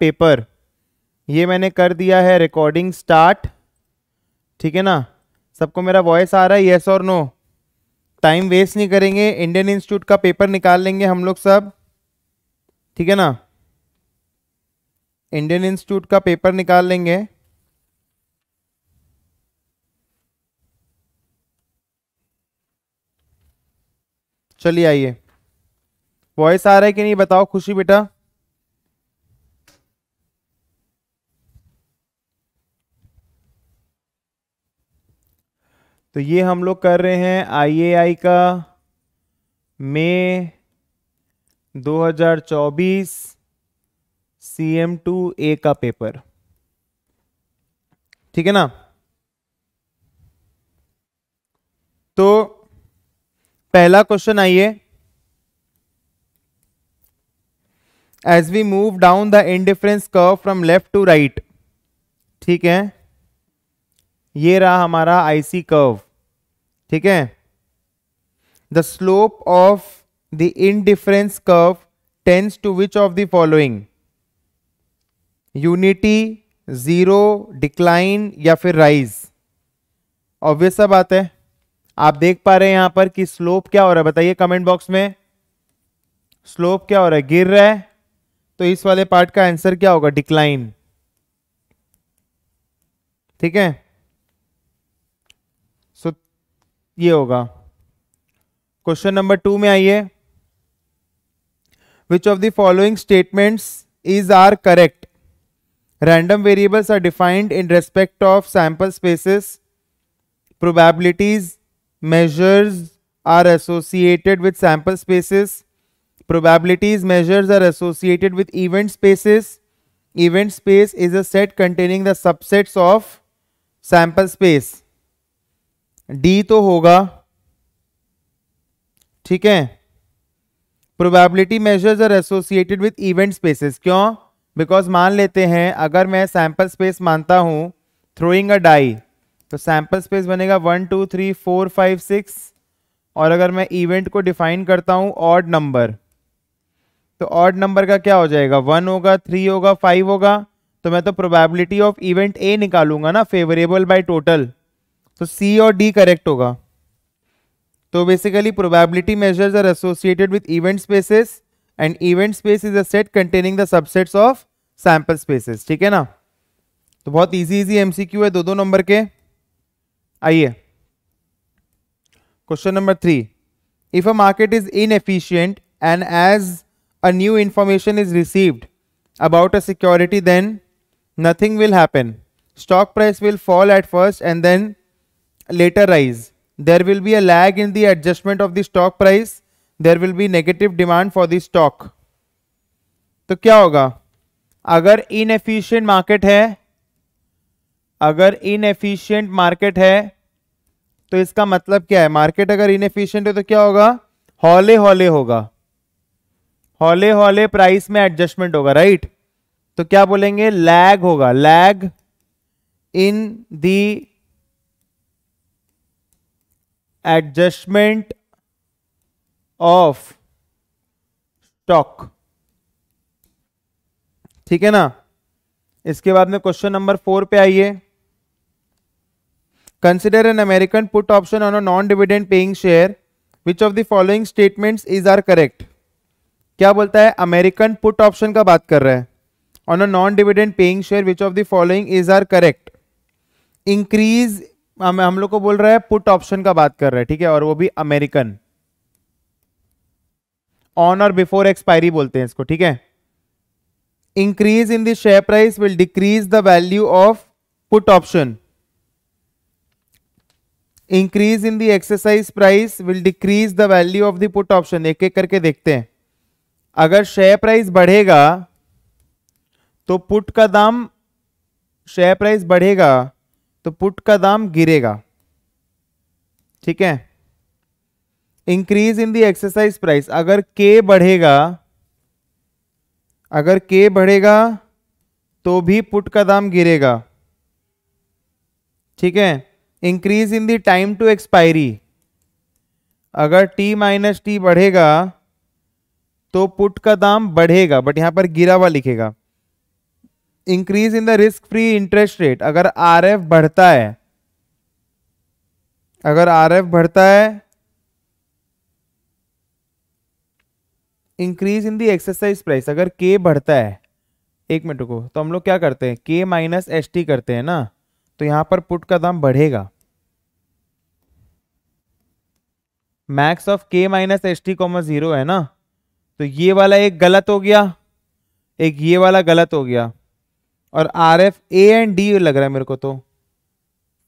Paper ये मैंने कर दिया है रिकॉर्डिंग स्टार्ट ठीक है ना सबको मेरा वॉइस आ रहा है येस और नो टाइम वेस्ट नहीं करेंगे इंडियन इंस्टीट्यूट का पेपर निकाल लेंगे हम लोग सब ठीक है ना इंडियन इंस्टीट्यूट का पेपर निकाल लेंगे चलिए आइए वॉइस आ रहा है कि नहीं बताओ खुशी बेटा तो ये हम लोग कर रहे हैं आईएआई का मई 2024 सीएम2ए का पेपर ठीक है ना तो पहला क्वेश्चन आइए as we move down the indifference curve from left to right ठीक है ये रहा हमारा आईसी कर्व ठीक है the slope of the indifference curve tends to which of the following unity zero decline या फिर राइज ऑब्वियस सब बात है आप देख पा रहे हैं यहां पर कि स्लोप क्या हो रहा है बताइए कमेंट बॉक्स में स्लोप क्या हो रहा है गिर रहा है तो इस वाले पार्ट का आंसर क्या होगा डिक्लाइन ठीक है ये होगा क्वेश्चन नंबर टू में आइए which of the following statements is are correct random variables are defined in respect of sample spaces probabilities measures are associated with sample spaces probabilities measures are associated with event spaces event space is a set containing the subsets of sample space D तो होगा ठीक है probability measures are associated with event spaces क्यों because मान लेते हैं अगर मैं सैंपल स्पेस मानता हूं थ्रोइंग अ डाई तो सैंपल स्पेस बनेगा one two three four five six और अगर मैं इवेंट को डिफाइन करता हूं ऑड नंबर तो ऑड नंबर का क्या हो जाएगा वन होगा थ्री होगा फाइव होगा तो मैं तो प्रोबेबिलिटी ऑफ इवेंट ए निकालूंगा ना फेवरेबल बाय टोटल तो सी और डी करेक्ट होगा तो basically probability measures are associated with event spaces and event space is a set containing the subsets of sample spaces ठीक है ना तो बहुत इजी इजी एमसीक्यू है दो दो नंबर के आइए question number three if a market is efficient and as a new information is received about a security then nothing will happen stock price will fall at first and then later rise. There will be a lag in the adjustment of the stock price. There will be negative demand for the stock. तो क्या होगा अगर inefficient market है अगर inefficient market है तो इसका मतलब क्या है मार्केट अगर इनएफिशिएंट है तो क्या होगा हौले हौले होगा हौले हौले प्राइस में एडजस्टमेंट होगा राइट तो क्या बोलेंगे लैग होगा lag in the adjustment of stock ठीक है ना इसके बाद में क्वेश्चन नंबर फोर पे आइए consider an American put option on a non dividend paying share which of the following statements is are correct क्या बोलता है अमेरिकन पुट ऑप्शन का बात कर रहा है on a non dividend paying share which of the following is are correct increase हम हम लोग को बोल रहा है पुट ऑप्शन का बात कर रहे हैं ठीक है और वो भी अमेरिकन ऑन और बिफोर एक्सपायरी बोलते हैं इसको ठीक है increase in the share price will decrease the value of put option increase in the exercise price will decrease the value of the put option एक एक करके देखते हैं अगर शेयर प्राइस बढ़ेगा तो पुट का दाम शेयर प्राइस बढ़ेगा तो पुट का दाम गिरेगा ठीक है increase in the exercise price अगर के बढ़ेगा अगर के बढ़ेगा तो भी पुट का दाम गिरेगा ठीक है increase in the time to expiry अगर टी माइनस टी बढ़ेगा तो पुट का दाम बढ़ेगा बट यहां पर गिरा हुआ लिखेगा increase in the risk free interest rate अगर एफ बढ़ता है अगर एफ बढ़ता है increase in the exercise price अगर के बढ़ता है एक मिनट को तो हम लोग क्या करते हैं के माइनस एस टी करते हैं ना तो यहां पर पुट का दाम बढ़ेगा max of K minus S T comma zero है ना तो ये वाला एक गलत हो गया एक ये वाला गलत हो गया और R F A and D लग रहा है मेरे को तो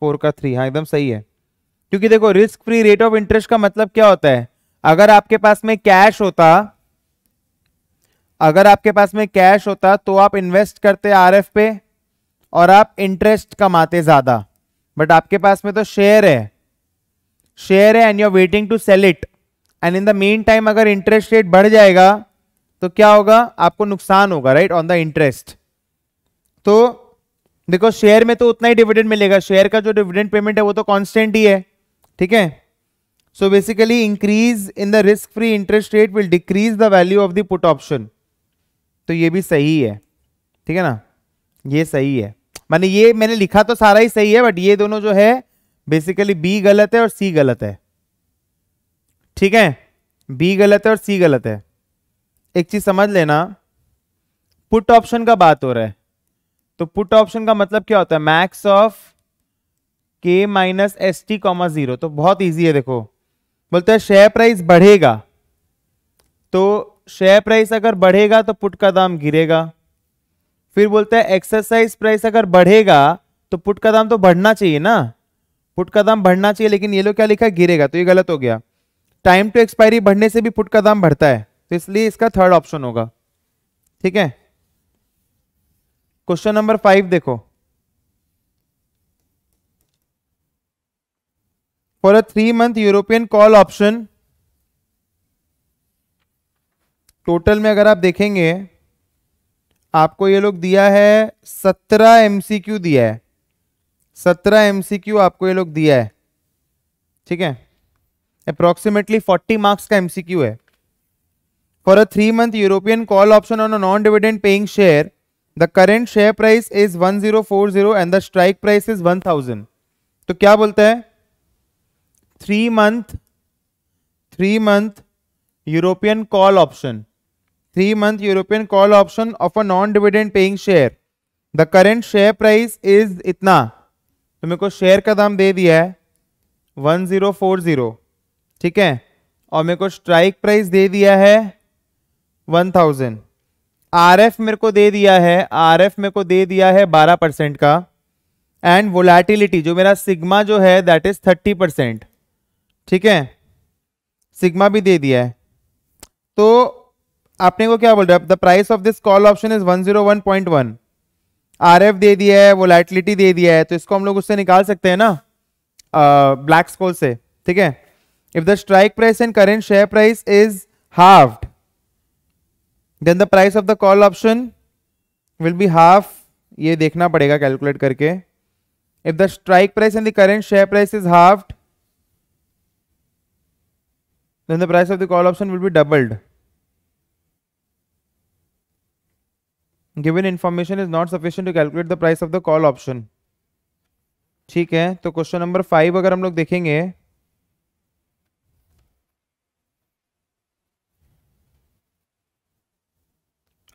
फोर का थ्री हाँ एकदम सही है क्योंकि देखो risk free rate of interest का मतलब क्या होता है अगर आपके पास में कैश होता अगर आपके पास में कैश होता तो आप इन्वेस्ट करते आर एफ पे और आप इंटरेस्ट कमाते ज्यादा बट आपके पास में तो शेयर है शेयर है and you are waiting to sell it and in the meantime अगर इंटरेस्ट रेट बढ़ जाएगा तो क्या होगा आपको नुकसान होगा राइट ऑन द इंटरेस्ट तो देखो शेयर में तो उतना ही डिविडेंड मिलेगा शेयर का जो डिविडेंड पेमेंट है वो तो कांस्टेंट ही है ठीक है so basically increase in the risk free interest rate will decrease the value of the put option तो ये भी सही है ठीक है ना ये सही है माने ये मैंने लिखा तो सारा ही सही है बट ये दोनों जो है बेसिकली बी गलत है और सी गलत है ठीक है बी गलत है और सी गलत है एक चीज समझ लेना पुट ऑप्शन का बात हो रहा है तो पुट ऑप्शन का मतलब क्या होता है max of K minus S T comma zero तो बहुत ईजी है देखो बोलते हैं शेयर प्राइस बढ़ेगा तो शेयर प्राइस अगर बढ़ेगा तो पुट का दाम गिरेगा फिर बोलते हैं एक्सरसाइज प्राइस अगर बढ़ेगा तो पुट का दाम तो बढ़ना चाहिए ना पुट का दाम बढ़ना चाहिए लेकिन ये लोग क्या लिखा है गिरेगा तो ये गलत हो गया टाइम टू एक्सपायरी बढ़ने से भी पुट का दाम बढ़ता है तो इसलिए इसका थर्ड ऑप्शन होगा ठीक है क्वेश्चन नंबर फाइव देखो for a three month European call option total में अगर आप देखेंगे आपको ये लोग दिया है सत्रह एमसीक्यू दिया है सत्रह एमसीक्यू आपको ये लोग दिया है ठीक है अप्रोक्सीमेटली फोर्टी मार्क्स का एमसीक्यू है for a three month European call option on a non dividend paying share the current share price is 1040 and the strike price is thousand तो क्या बोलता है three month three month European call option three month European call option of a non dividend paying share the current share price is इतना तो मेरे को share का दाम दे दिया है 1040 ठीक है और मेरे को स्ट्राइक प्राइस दे दिया है 1000 आर एफ मेरे को दे दिया है आर एफ मेरे को दे दिया है बारह परसेंट का एंड वोलाटिलिटी जो मेरा सिग्मा जो है दैट इज थर्टी परसेंट ठीक है सिग्मा भी दे दिया है तो आपने को क्या बोल रहा है the price of this call option is one zero one point one R F दे दिया है वोलाटिलिटी दे दिया है तो इसको हम लोग उससे निकाल सकते हैं ना ब्लैक uh, स्कोल से ठीक है if the strike price and current share price is halved then the price of the call option will be half ये देखना पड़ेगा कैलकुलेट करके if the strike price and the current share price is half then the price of the call option will be doubled given information is not sufficient to calculate the price of the call option ठीक है तो question number five अगर हम लोग देखेंगे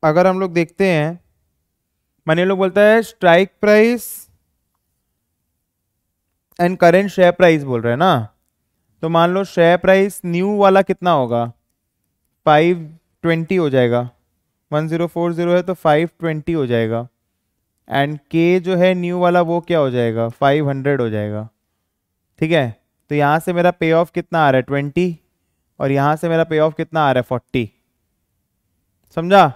अगर हम लोग देखते हैं मैंने लोग बोलता है strike price and current share price बोल रहे हैं ना तो मान लो शेयर प्राइस न्यू वाला कितना होगा फाइव ट्वेंटी हो जाएगा वन ज़ीरो फोर ज़ीरो है तो फाइव ट्वेंटी हो जाएगा एंड के जो है न्यू वाला वो क्या हो जाएगा फाइव हंड्रेड हो जाएगा ठीक है तो यहाँ से मेरा पे ऑफ कितना आ रहा है ट्वेंटी और यहाँ से मेरा पे ऑफ कितना आ रहा है फोर्टी समझा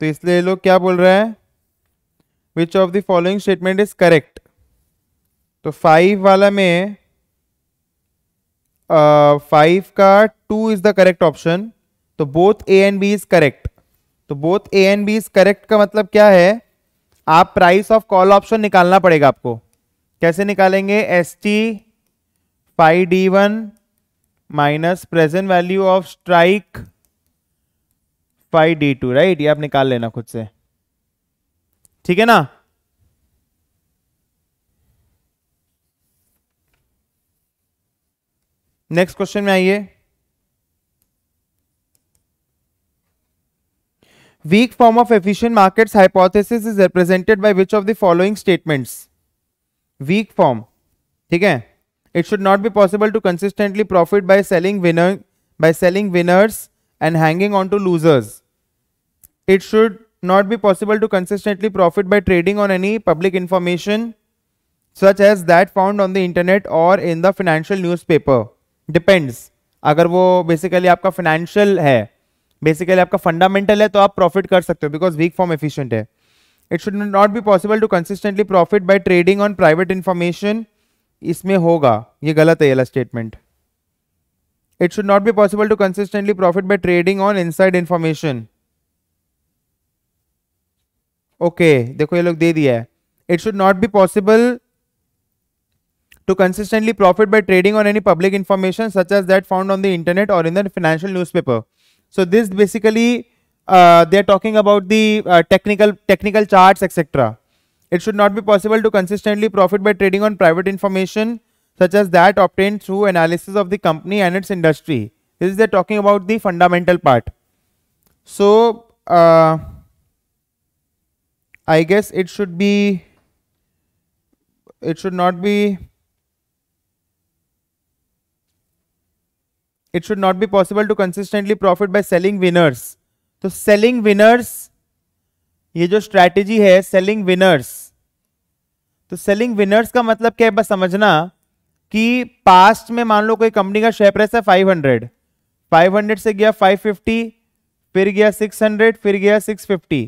तो इसलिए लोग क्या बोल रहे हैं which of the following statement is correct तो फाइव वाला में फाइव uh, का two is the correct option तो both A and B is correct तो both A and B is correct का मतलब क्या है आप प्राइस ऑफ कॉल ऑप्शन निकालना पड़ेगा आपको कैसे निकालेंगे S T five D one minus present value of strike five D two right ये आप निकाल लेना खुद से ठीक है ना नेक्स्ट क्वेश्चन में आइए weak form of efficient market hypothesis is represented by which of the following statements weak form ठीक है it should not be possible to consistently profit by selling winner by selling winners and hanging on to losers it should not be possible to consistently profit by trading on any public information such as that found on the internet or in the financial newspaper depends agar wo basically aapka financial basically aapka fundamental hai to aap profit kar because weak form efficient it should not be possible to consistently profit by trading on private information isme hoga ye galat hai ye statement it should not be possible to consistently profit by trading on inside information okay, देखो ये लोग दे दिया It should not be possible to consistently profit by trading on any public information such as that found on the internet or in the financial newspaper. So this basically uh, they are talking about the uh, technical technical charts etc. It should not be possible to consistently profit by trading on private information such as that obtained through analysis of the company and its industry. This is they talking about the fundamental part. So uh, I guess it should be it should not be it should not be possible to consistently profit by selling winners तो selling winners ये जो strategy है selling winners तो selling winners का मतलब क्या है बस समझना कि past में मान लो कोई company का share price है 500 500 से गया 550 फिर गया 600 फिर गया 650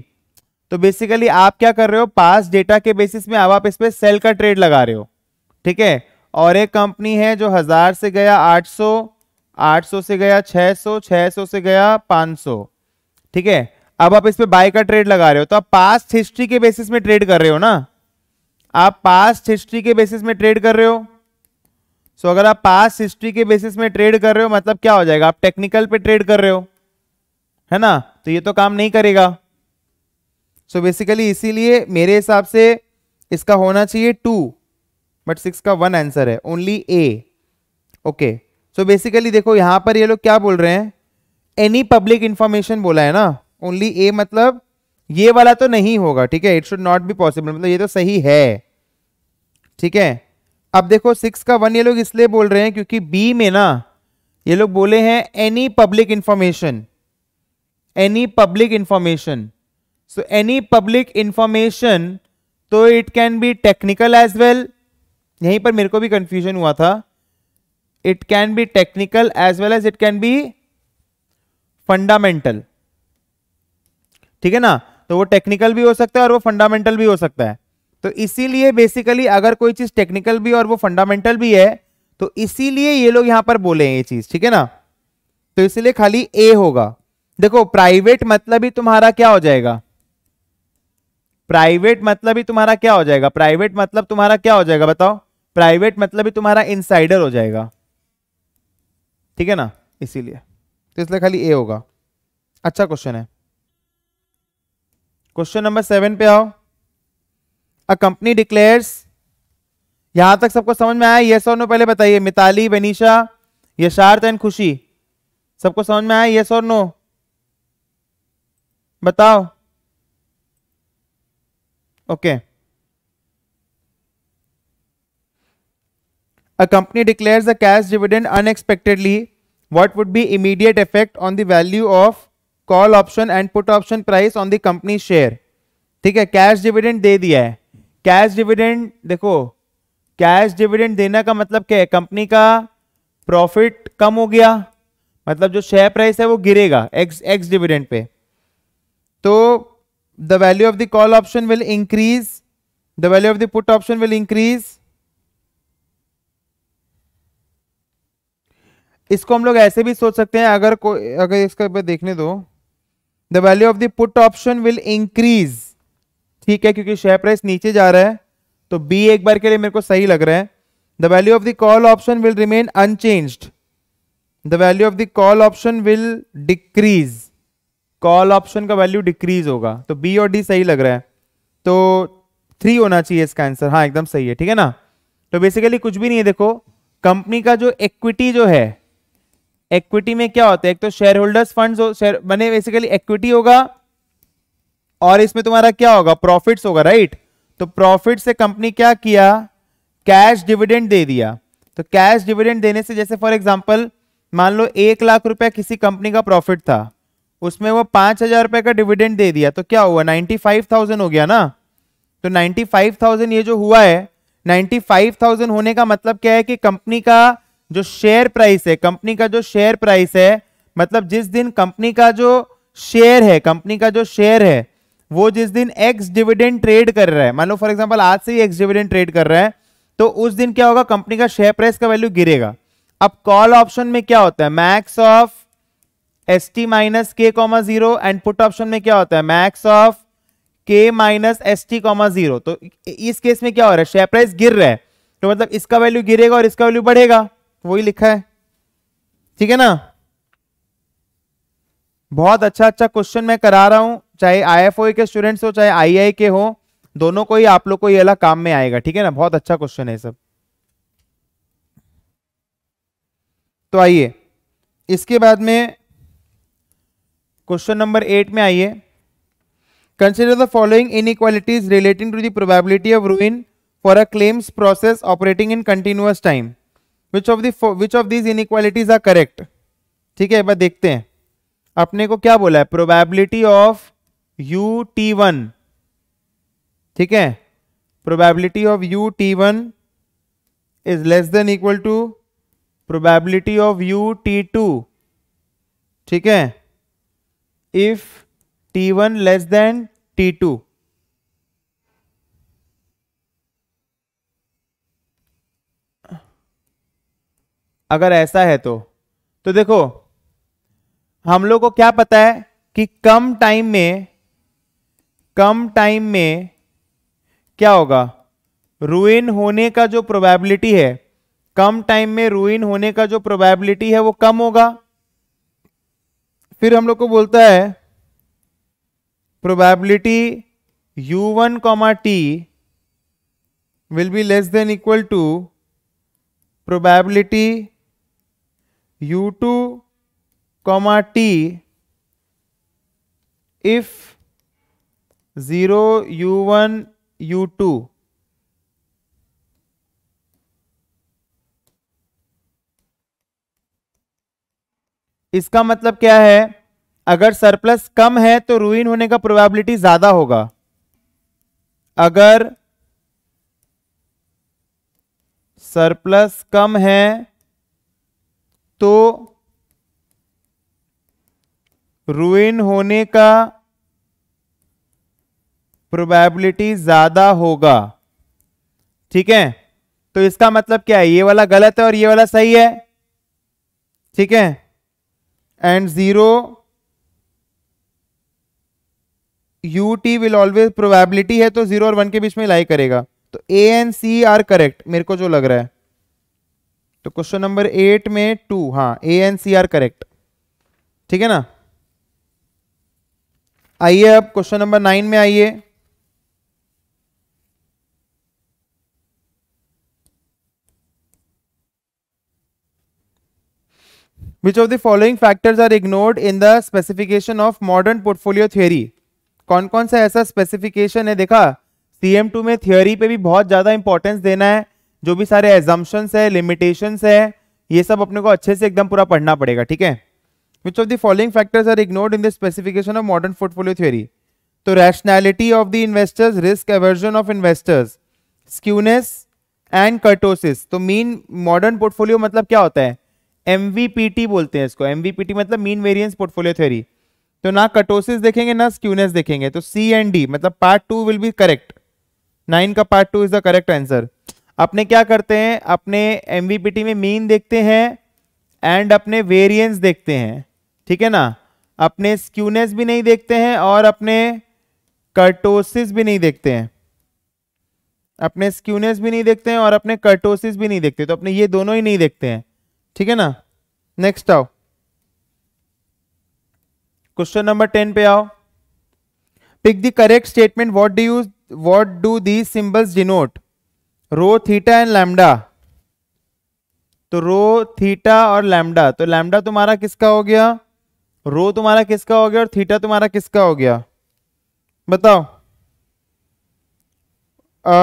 तो बेसिकली आप क्या कर रहे हो पास डेटा के बेसिस में अब आप इस पर सेल का ट्रेड लगा रहे हो ठीक है और एक कंपनी है जो हजार से गया 800 800 से गया 600 600 से गया 500 ठीक है अब आप इस पर बाय का ट्रेड लगा रहे हो तो आप पास्ट हिस्ट्री के बेसिस में ट्रेड कर रहे हो ना आप पास्ट हिस्ट्री के बेसिस में ट्रेड कर रहे हो सो अगर आप पास्ट हिस्ट्री के बेसिस में ट्रेड कर रहे हो मतलब क्या हो जाएगा आप टेक्निकल पे ट्रेड कर रहे हो है ना तो ये तो काम नहीं करेगा सो बेसिकली इसीलिए मेरे हिसाब से इसका होना चाहिए टू बट सिक्स का वन आंसर है only A okay so basically देखो यहां पर ये लोग क्या बोल रहे हैं एनी पब्लिक इंफॉर्मेशन बोला है ना ओनली ए मतलब ये वाला तो नहीं होगा ठीक है it should not be possible मतलब ये तो सही है ठीक है अब देखो सिक्स का वन ये लोग इसलिए बोल रहे हैं क्योंकि बी में ना ये लोग बोले हैं any public information any public information so any public information तो it can be technical as well यहीं पर मेरे को भी कंफ्यूजन हुआ था it can be technical as well as it can be fundamental ठीक है ना तो वो टेक्निकल भी हो सकता है और वो फंडामेंटल भी हो सकता है तो इसीलिए बेसिकली अगर कोई चीज टेक्निकल भी और वो फंडामेंटल भी है तो इसीलिए ये लोग यहां पर बोले हैं ये चीज ठीक है ना तो इसीलिए खाली ए होगा देखो प्राइवेट मतलब ही तुम्हारा क्या हो जाएगा प्राइवेट मतलब ही तुम्हारा क्या हो जाएगा प्राइवेट मतलब तुम्हारा क्या हो जाएगा बताओ प्राइवेट मतलब ही तुम्हारा इनसाइडर हो जाएगा ठीक है ना इसीलिए तो इसलिए खाली ए होगा अच्छा क्वेश्चन है क्वेश्चन नंबर सेवन पे आओ अ कंपनी डिक्लेयर्स यहां तक सबको समझ में आया ये सौ नो पहले बताइए मिताली बनीशा यशार्थ एंड खुशी सबको समझ में आया ये सौ नो बताओ okay a company declares a cash dividend unexpectedly What would be immediate effect on the value of call option and put option price on the company share ठीक है कैश डिविडेंड दे दिया है कैश डिविडेंड देखो cash dividend देना का मतलब क्या है कंपनी का प्रॉफिट कम हो गया मतलब जो शेयर प्राइस है वो गिरेगा एक्स एक्स डिविडेंड पे तो the value of the call option will increase the value of the put option will increase इसको हम लोग ऐसे भी सोच सकते हैं अगर कोई अगर इसका देखने दो the value of the put option will increase ठीक है क्योंकि शेयर प्राइस नीचे जा रहा है तो बी एक बार के लिए मेरे को सही लग रहा है the value of the call option will remain unchanged the value of the call option will decrease call option का वैल्यू डिक्रीज होगा तो बी और डी सही लग रहा है तो थ्री होना चाहिए इसका आंसर हाँ एकदम सही है ठीक है ना तो बेसिकली कुछ भी नहीं है देखो कंपनी का जो इक्विटी जो है इक्विटी में क्या होता है एक तो शेयर होल्डर्स फंड शेयर मैंने बेसिकली इक्विटी होगा और इसमें तुम्हारा क्या होगा प्रॉफिट्स होगा राइट तो प्रॉफिट से कंपनी क्या किया कैश डिविडेंड दे दिया तो कैश डिविडेंड देने से जैसे फॉर एग्जाम्पल मान लो एक लाख रुपया किसी कंपनी का प्रॉफिट था उसमें वो पांच हजार रुपए का डिविडेंड दे दिया तो क्या हुआ नाइन्टी फाइव थाउजेंड हो गया ना तो नाइन्टी फाइव थाउजेंड ये जो हुआ है नाइन्टी फाइव थाउजेंड होने का मतलब क्या है कि कंपनी का जो शेयर प्राइस है कंपनी का जो शेयर प्राइस है मतलब जिस दिन कंपनी का जो शेयर है कंपनी का जो शेयर है वो जिस दिन एक्स डिविडेंड ट्रेड कर रहा है मान लो फॉर एग्जाम्पल आज से ही एक्स डिविडेंड ट्रेड कर रहा है तो उस दिन क्या होगा कंपनी का शेयर प्राइस का वैल्यू गिरेगा अब कॉल ऑप्शन में क्या होता है max of S T minus K comma zero and put option में क्या होता है max of K minus S T comma zero तो इस केस में क्या हो रहा है शेयर प्राइस गिर रहा है तो मतलब इसका वैल्यू गिरेगा और इसका वैल्यू बढ़ेगा तो वही लिखा है ठीक है ना बहुत अच्छा अच्छा क्वेश्चन मैं करा रहा हूं चाहे आई के स्टूडेंट्स हो चाहे आई के हो दोनों को ही आप लोग को ये अलग काम में आएगा ठीक है ना बहुत अच्छा क्वेश्चन है सब तो आइए इसके बाद में क्वेश्चन नंबर एट में आइए consider the following inequalities relating to the probability of ruin for a claims process operating in continuous time which of which of these inequalities are correct ठीक है बार देखते हैं अपने को क्या बोला है probability of U T one ठीक है probability of U T one is less than equal to probability of U T two ठीक है if t1 less than t2 अगर ऐसा है तो तो देखो हम लोग को क्या पता है कि कम टाइम में कम टाइम में क्या होगा रुइन होने का जो प्रोबेबिलिटी है कम टाइम में रुइन होने का जो प्रोबेबिलिटी है वो कम होगा फिर हम लोग को बोलता है probability u1 one comma T will be less than equal to probability u2 two comma T if zero U one U two इसका मतलब क्या है अगर सरप्लस कम है तो रूइन होने का प्रोबेबिलिटी ज्यादा होगा अगर सरप्लस कम है तो रूइन होने का प्रोबेबिलिटी ज्यादा होगा ठीक है तो इसका मतलब क्या है ये वाला गलत है और ये वाला सही है ठीक है and 0 U T will always probability है तो जीरो और वन के बीच में लाई करेगा तो A and C are correct मेरे को जो लग रहा है तो क्वेश्चन नंबर एट में टू हाँ A and C are correct ठीक है ना आइए अब क्वेश्चन नंबर नाइन में आइए which of the following factors are ignored in the specification of modern portfolio theory कौन कौन सा ऐसा स्पेसिफिकेशन है देखा सी एम टू में थियोरी पे भी बहुत ज़्यादा इंपॉर्टेंस देना है जो भी सारे एजम्पन्स है लिमिटेशंस है ये सब अपने को अच्छे से एकदम पूरा पढ़ना पड़ेगा ठीक है which of the following factors are ignored in the specification of modern portfolio theory तो rationality of the investors risk aversion of investors skewness and kurtosis तो मीन मॉडर्न पोर्टफोलियो मतलब क्या होता है एमवीपीटी बोलते हैं इसको एमवीपीटी मतलब मीन वेरियंस पोर्टफोलियो थ्योरी तो ना कटोसिस देखेंगे ना स्क्यूनेस देखेंगे तो सी एंड डी मतलब part two will be correct nine का part two is the correct answer अपने क्या करते हैं अपने एमवीपीटी में मीन देखते हैं एंड अपने वेरियंस देखते हैं ठीक है ना अपने स्क्यूनेस भी नहीं देखते हैं और अपने कर्टोसिस भी नहीं देखते हैं अपने स्क्यूनेस भी नहीं देखते हैं और अपने कर्टोसिस भी नहीं देखते तो अपने ये दोनों ही नहीं देखते हैं ठीक है ना नेक्स्ट आओ क्वेश्चन नंबर टेन पे आओ pick the correct statement what do you what do these symbols denote rho theta and lambda तो रो थीटा और लैमडा तो लैमडा तुम्हारा किसका हो गया रो तुम्हारा किसका हो गया और थीटा तुम्हारा किसका हो गया बताओ आ,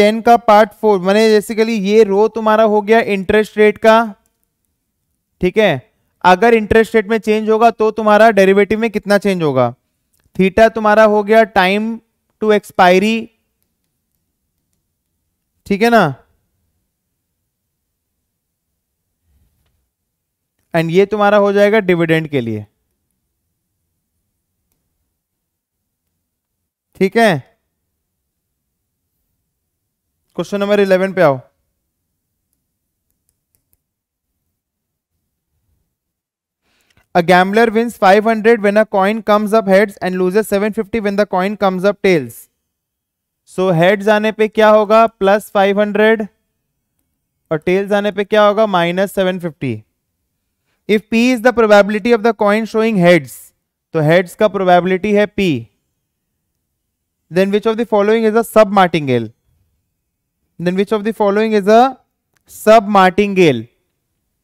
टेन का पार्ट फोर मैंने बेसिकली ये रो तुम्हारा हो गया इंटरेस्ट रेट का ठीक है अगर इंटरेस्ट रेट में चेंज होगा तो तुम्हारा डेरिवेटिव में कितना चेंज होगा थीटा तुम्हारा हो गया टाइम टू एक्सपायरी ठीक है ना एंड ये तुम्हारा हो जाएगा डिविडेंड के लिए ठीक है क्वेश्चन नंबर इलेवन पे आओ a gambler wins five hundred when a coin comes up heads and loses seven fifty when the coin comes up tails so heads आने पे क्या होगा प्लस फाइव हंड्रेड और टेल्स आने पे क्या होगा minus seven fifty if P is the probability of the coin showing heads तो हेड्स का प्रोबेबिलिटी है P then which of the following is a sub martingale then which of the following is a sub martingale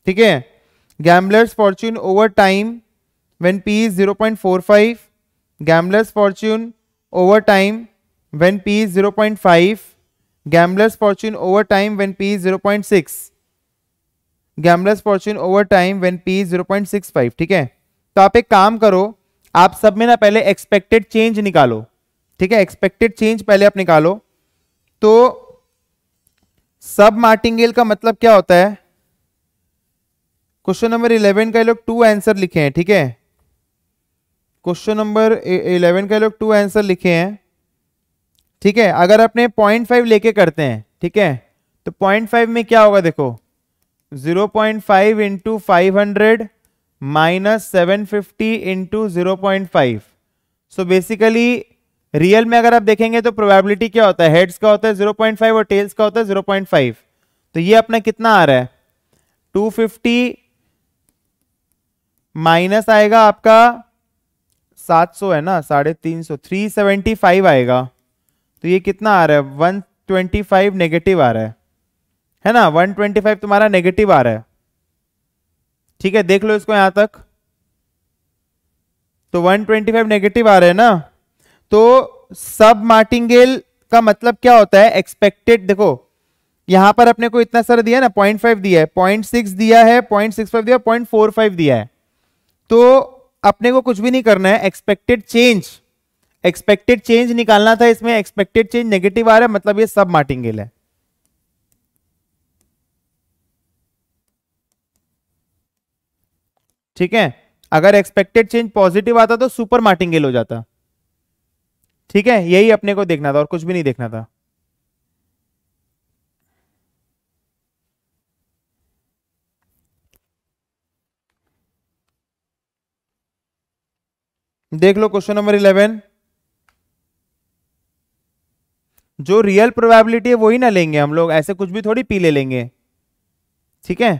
ठीक है gambler's fortune over time when P is 0.45 point four five gambler's fortune over time when P is 0.5 point five gambler's fortune over time when P is 0.6 point six gambler's fortune over time when P is five ठीक है तो आप एक काम करो आप सब में ना पहले एक्सपेक्टेड चेंज निकालो ठीक है एक्सपेक्टेड चेंज पहले आप निकालो तो सब मार्टिंगेल का मतलब क्या होता है क्वेश्चन नंबर इलेवन का लोग टू आंसर लिखे हैं ठीक है क्वेश्चन नंबर इलेवन का लोग टू आंसर लिखे हैं ठीक है अगर अपने पॉइंट फाइव लेके करते हैं ठीक है तो पॉइंट फाइव में क्या होगा देखो zero point five into five hundred minus seven fifty into zero point five so basically real में अगर आप देखेंगे तो प्रोबेबिलिटी क्या होता है हेड्स का होता है 0.5 और टेल्स का होता है 0.5 तो ये अपना कितना आ रहा है 250 माइनस आएगा आपका 700 है ना साढ़े तीन सौ थ्री सेवेंटी फाइव आएगा तो ये कितना आ रहा है वन ट्वेंटी फाइव नेगेटिव आ रहा है है ना वन ट्वेंटी फाइव तुम्हारा नेगेटिव आ रहा है ठीक है देख लो इसको यहां तक तो वन ट्वेंटी फाइव नेगेटिव आ रहा है ना तो सब मार्टिंगेल का मतलब क्या होता है एक्सपेक्टेड देखो यहां पर अपने को इतना सारा दिया ना पॉइंट फाइव दिया है पॉइंट सिक्स दिया है पॉइंट सिक्स फाइव दिया पॉइंट फोर फाइव दिया है तो अपने को कुछ भी नहीं करना है एक्सपेक्टेड चेंज एक्सपेक्टेड चेंज निकालना था इसमें एक्सपेक्टेड चेंज नेगेटिव आ रहा है मतलब ये सब मार्टिंगेल है ठीक है अगर एक्सपेक्टेड चेंज पॉजिटिव आता तो सुपर मार्टिंगेल हो जाता ठीक है यही अपने को देखना था और कुछ भी नहीं देखना था देख लो क्वेश्चन नंबर इलेवन जो रियल प्रोबेबिलिटी है वही ना लेंगे हम लोग ऐसे कुछ भी थोड़ी पी ले लेंगे ठीक है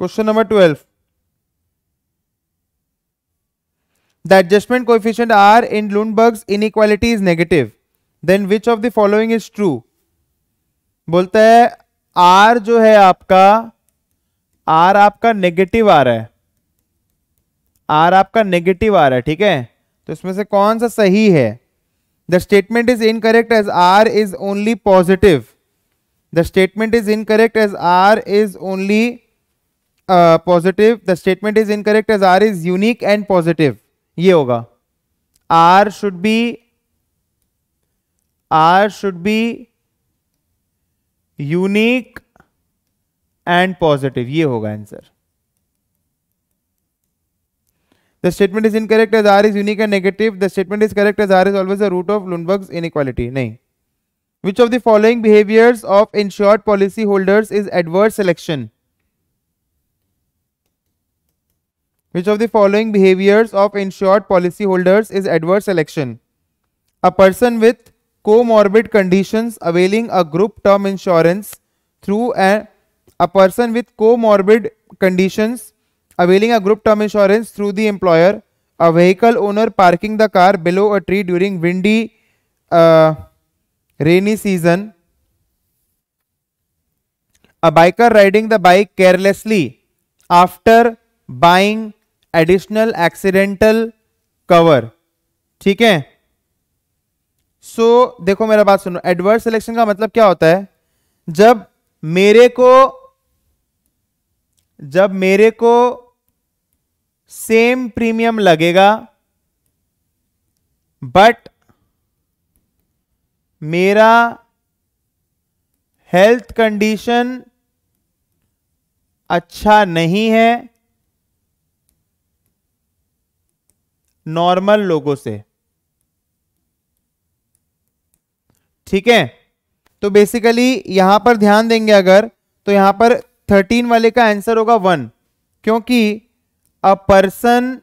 question number twelve adjustment coefficient R in in inequality is negative then which of the following is true बोलता है आर जो है आपका आर आपका नेगेटिव आ रहा है आर आपका नेगेटिव आ रहा है ठीक है तो इसमें से कौन सा सही है the statement is incorrect as R is only positive the statement is incorrect as R is only Uh, positive the statement is incorrect as r is unique and positive ye hoga r should be r should be unique and positive ye hoga answer the statement is incorrect as r is unique and negative the statement is correct as r is always the root of lundberg's inequality nahi which of the following behaviors of insured policy holders is adverse selection Which of the following behaviors of insured policyholders is adverse selection? A person with comorbid conditions availing a group term insurance through a, a person with comorbid conditions availing a group term insurance through the employer, a vehicle owner parking the car below a tree during windy, uh, rainy season, a biker riding the bike carelessly after buying additional accidental cover ठीक है सो देखो मेरा बात सुनो adverse selection का मतलब क्या होता है जब मेरे को जब मेरे को सेम प्रीमियम लगेगा बट मेरा हेल्थ कंडीशन अच्छा नहीं है नॉर्मल लोगों से ठीक है तो बेसिकली यहां पर ध्यान देंगे अगर तो यहां पर थर्टीन वाले का आंसर होगा वन क्योंकि अ पर्सन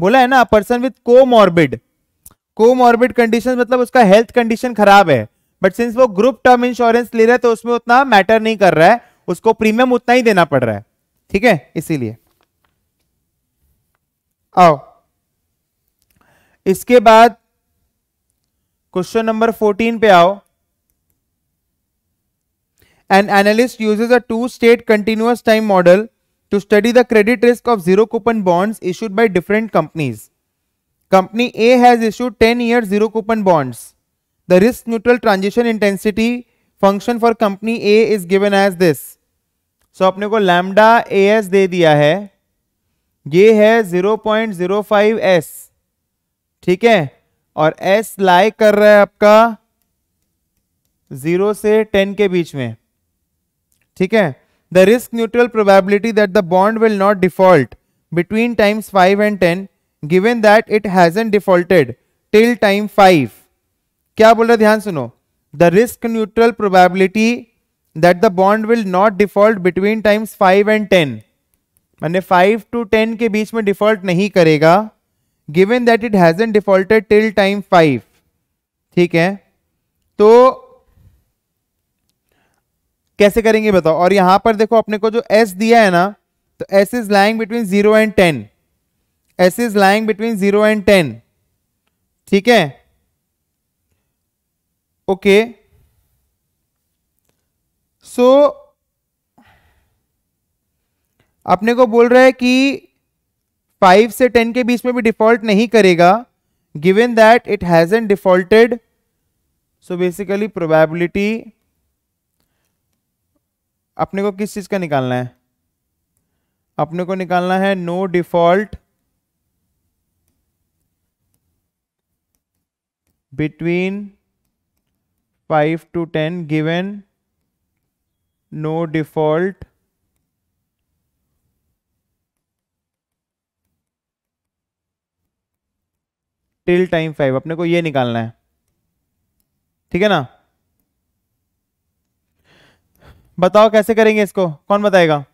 बोला है ना a person with comorbid condition मतलब उसका हेल्थ कंडीशन खराब है बट सिंस वो ग्रुप टर्म इंश्योरेंस ले रहा है तो उसमें उतना मैटर नहीं कर रहा है उसको प्रीमियम उतना ही देना पड़ रहा है ठीक है इसीलिए आओ इसके बाद क्वेश्चन नंबर फोर्टीन पे आओ an analyst uses a two-state continuous time model to study the credit risk of zero-coupon bonds issued by different companies. Company A has issued 10-year zero-coupon bonds. The risk-neutral transition intensity function for company A is given as this. So, अपने को lambda AS दे दिया है ये है 0.05 S. ठीक है और S लाई कर रहा है आपका जीरो से टेन के बीच में ठीक है the risk neutral probability that the bond will not default between times five and ten given that it hasn't defaulted till time five क्या बोल रहे ध्यान सुनो the risk neutral probability that the bond will not default between times five and ten मैंने five to ten के बीच में default नहीं करेगा given that it hasn't defaulted till time five ठीक है तो कैसे करेंगे बताओ और यहां पर देखो अपने को जो एस दिया है ना तो S is lying between zero and ten S is lying between zero and ten ठीक है ओके सो अपने को बोल रहा है कि फाइव से टेन के बीच में भी डिफॉल्ट नहीं करेगा given that it hasn't defaulted so basically probability अपने को किस चीज का निकालना है अपने को निकालना है no default between five to ten given no default till time five अपने को ये निकालना है ठीक है ना बताओ कैसे करेंगे इसको कौन बताएगा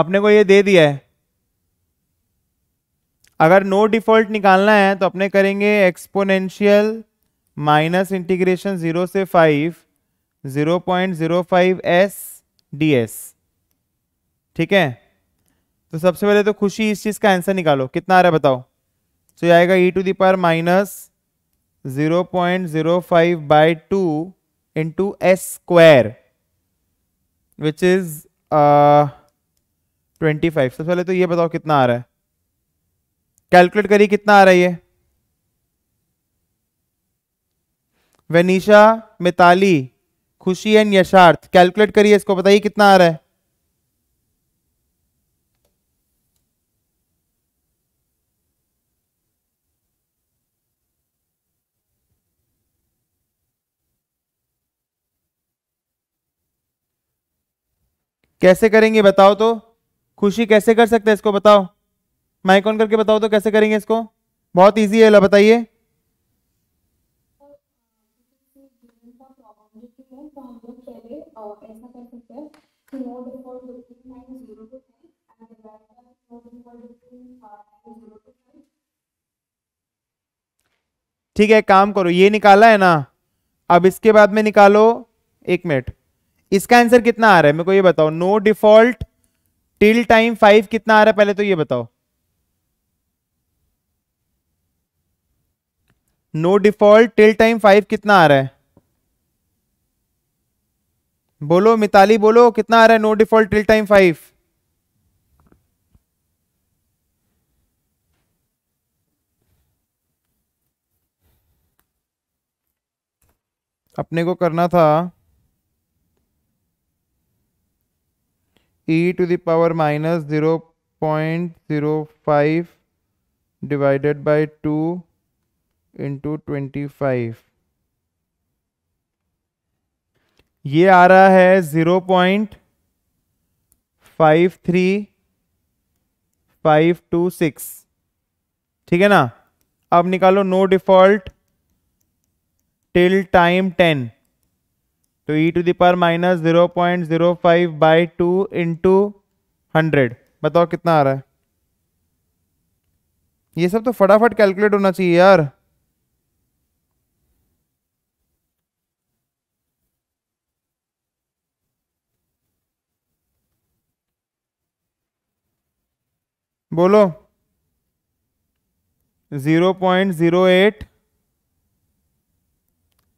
अपने को ये दे दिया है अगर नो डिफॉल्ट निकालना है तो अपने करेंगे एक्सपोनेंशियल माइनस इंटीग्रेशन जीरो से five zero point zero five S D S ठीक है तो सबसे पहले तो खुशी इस चीज का आंसर निकालो कितना आ रहा है बताओ सो यह आएगा e to the power minus zero point zero five by two into S square which is twenty five सबसे पहले तो ये बताओ कितना आ रहा है कैलकुलेट करिए कितना आ रहा है ये वेनिशा मिताली खुशी एंड यशार्थ कैलकुलेट करिए इसको बताइए कितना आ रहा है कैसे करेंगे बताओ तो खुशी कैसे कर सकते हैं इसको बताओ माइक ऑन करके बताओ तो कैसे करेंगे इसको बहुत इजी है बताइए ठीक है काम करो ये निकाला है ना अब इसके बाद में निकालो एक मिनट इसका आंसर कितना आ रहा है मेरे को ये बताओ no default till time five कितना आ रहा है पहले तो ये बताओ no default till time five कितना आ रहा है बोलो मिताली बोलो कितना आ रहा है no default till time five अपने को करना था e to the power minus 0 0.05 divided by 2 into 25 ये आ रहा है 0.53526 ठीक है ना अब निकालो नो डिफॉल्ट टिल टाइम 10 तो e to the power minus zero point zero five by two into hundred बताओ कितना आ रहा है ये सब तो फटाफट कैलकुलेट होना चाहिए यार बोलो zero point zero eight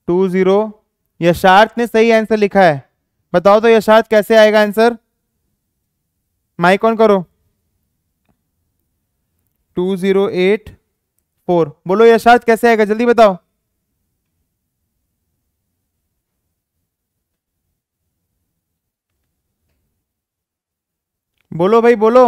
two zero Yasharth ने सही आंसर लिखा है बताओ तो यशार्थ कैसे आएगा आंसर माइक ऑन करो टू जीरो एट फोर बोलो यशार्थ कैसे आएगा जल्दी बताओ बोलो भाई बोलो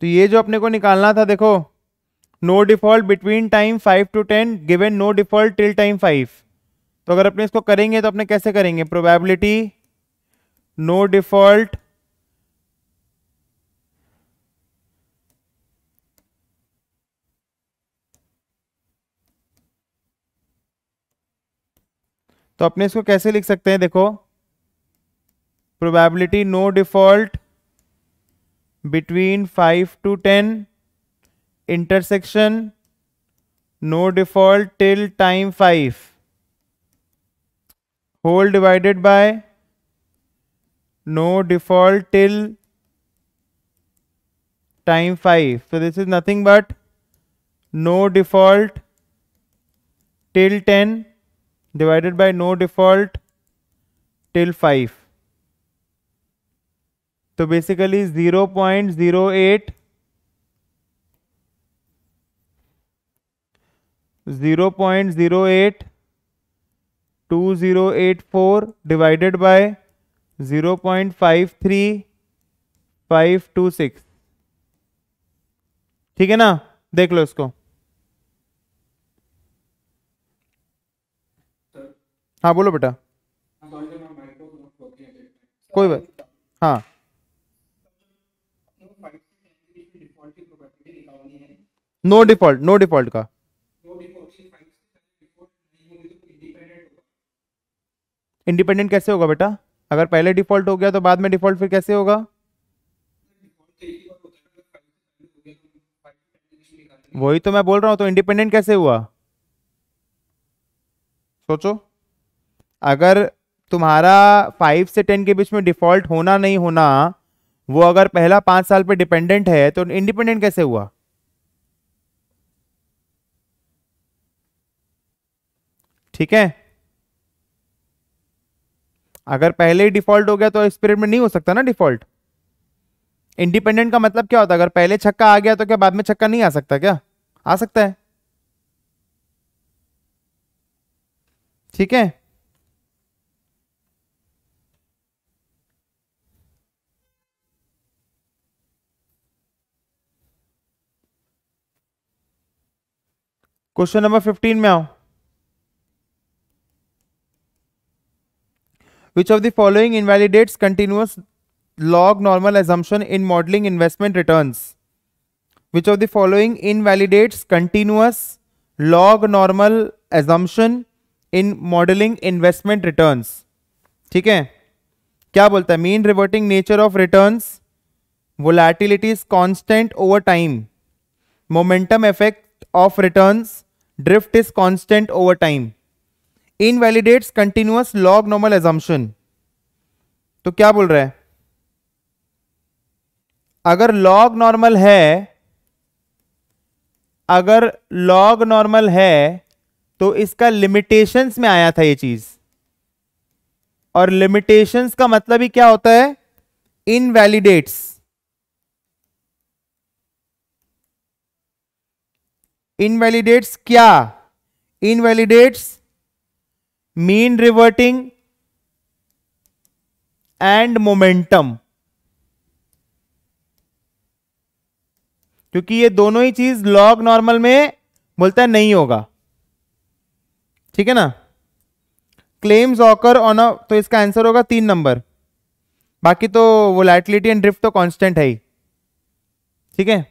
तो ये जो अपने को निकालना था देखो no default between time five to ten given no default till time five तो अगर अपने इसको करेंगे तो अपने कैसे करेंगे प्रोबेबिलिटी नो डिफॉल्ट तो अपने इसको कैसे लिख सकते हैं देखो probability no default between 5 to 10 intersection no default till time 5 whole divided by no default till time 5 so this is nothing but no default till 10 divided by no default till 5 तो basically zero point zero eight zero point zero eight two zero eight four divided by zero point five three five two six ठीक है ना देख लो इसको हाँ बोलो बेटा हाँ, कोई बात हाँ नो डिफॉल्ट नो डिफॉल्ट का इंडिपेंडेंट कैसे होगा बेटा अगर पहले डिफॉल्ट हो गया तो बाद में डिफॉल्ट फिर कैसे होगा वही तो मैं बोल रहा हूं तो इंडिपेंडेंट कैसे हुआ सोचो अगर तुम्हारा फाइव से टेन के बीच में डिफॉल्ट होना नहीं होना वो अगर पहला पांच साल पे डिपेंडेंट है तो इंडिपेंडेंट कैसे हुआ ठीक है अगर पहले ही डिफॉल्ट हो गया तो स्पिरिट में नहीं हो सकता ना डिफॉल्ट इंडिपेंडेंट का मतलब क्या होता है अगर पहले छक्का आ गया तो क्या बाद में छक्का नहीं आ सकता क्या आ सकता है ठीक है क्वेश्चन नंबर फिफ्टीन में आओ Which of the following invalidates continuous log normal assumption in modeling investment returns? Which of the following invalidates continuous log normal assumption in modeling investment returns? ठीक है क्या बोलता है mean reverting nature of returns volatility is constant over time momentum effect of returns drift is constant over time invalidates continuous log normal assumption तो क्या बोल रहा है अगर लॉग नॉर्मल है अगर लॉग नॉर्मल है तो इसका लिमिटेशंस में आया था ये चीज और लिमिटेशंस का मतलब ही क्या होता है इनवैलिडेट्स इनवैलिडेट्स क्या invalidates mean reverting and momentum क्योंकि ये दोनों ही चीज लॉग नॉर्मल में बोलता है नहीं होगा ठीक है ना क्लेम्स ऑकर ऑन तो इसका आंसर होगा तीन नंबर बाकी तो वो लाइटलिटी एंड ड्रिफ्ट तो कांस्टेंट है ही ठीक है